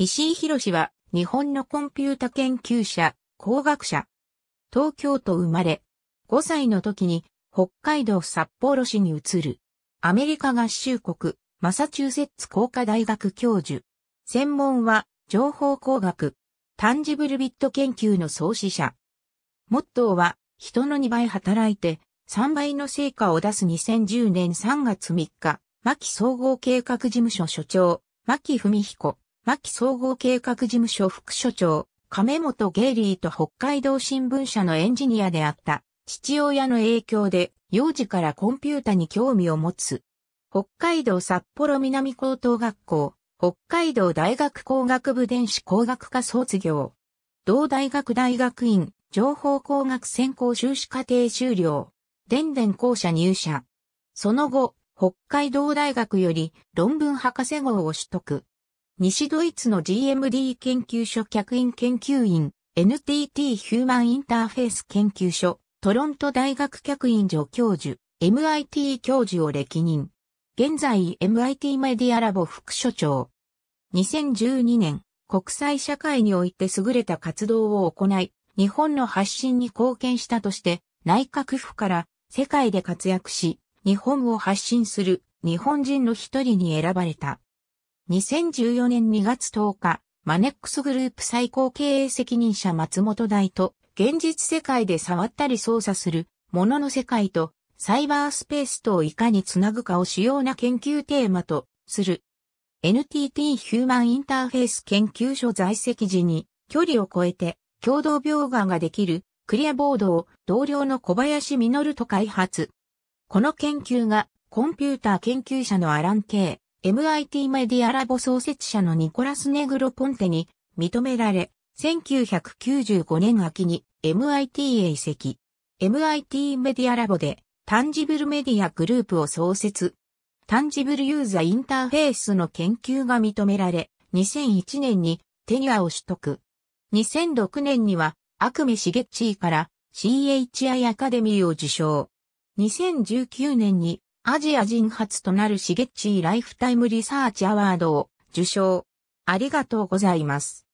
石井博は日本のコンピュータ研究者、工学者。東京都生まれ、5歳の時に北海道札幌市に移る。アメリカ合衆国、マサチューセッツ工科大学教授。専門は情報工学、タンジブルビット研究の創始者。モットーは人の2倍働いて3倍の成果を出す2010年3月3日、牧総合計画事務所所長、牧文彦。牧総合計画事務所副所長、亀本ゲイリーと北海道新聞社のエンジニアであった父親の影響で幼児からコンピュータに興味を持つ。北海道札幌南高等学校、北海道大学工学部電子工学科卒業。同大学大学院、情報工学専攻修士課程修了。電電校舎入社。その後、北海道大学より論文博士号を取得。西ドイツの GMD 研究所客員研究員、NTT ヒューマンインターフェース研究所、トロント大学客員助教授、MIT 教授を歴任。現在 MIT メディアラボ副所長。2012年、国際社会において優れた活動を行い、日本の発信に貢献したとして、内閣府から世界で活躍し、日本を発信する日本人の一人に選ばれた。2014年2月10日、マネックスグループ最高経営責任者松本大と、現実世界で触ったり操作する、ものの世界と、サイバースペースとをいかにつなぐかを主要な研究テーマと、する。NTT ヒューマンインターフェース研究所在籍時に、距離を超えて、共同描画ができる、クリアボードを、同僚の小林実と開発。この研究が、コンピューター研究者のアラン・ケイ。MIT メディアラボ創設者のニコラス・ネグロ・ポンテに認められ、1995年秋に MIT へ移籍。MIT メディアラボでタンジブルメディアグループを創設。タンジブルユーザーインターフェースの研究が認められ、2001年にテニアを取得。2006年には、アクメシゲッチーから CHI アカデミーを受賞。2019年にアジア人初となるシゲッチーライフタイムリサーチアワードを受賞。ありがとうございます。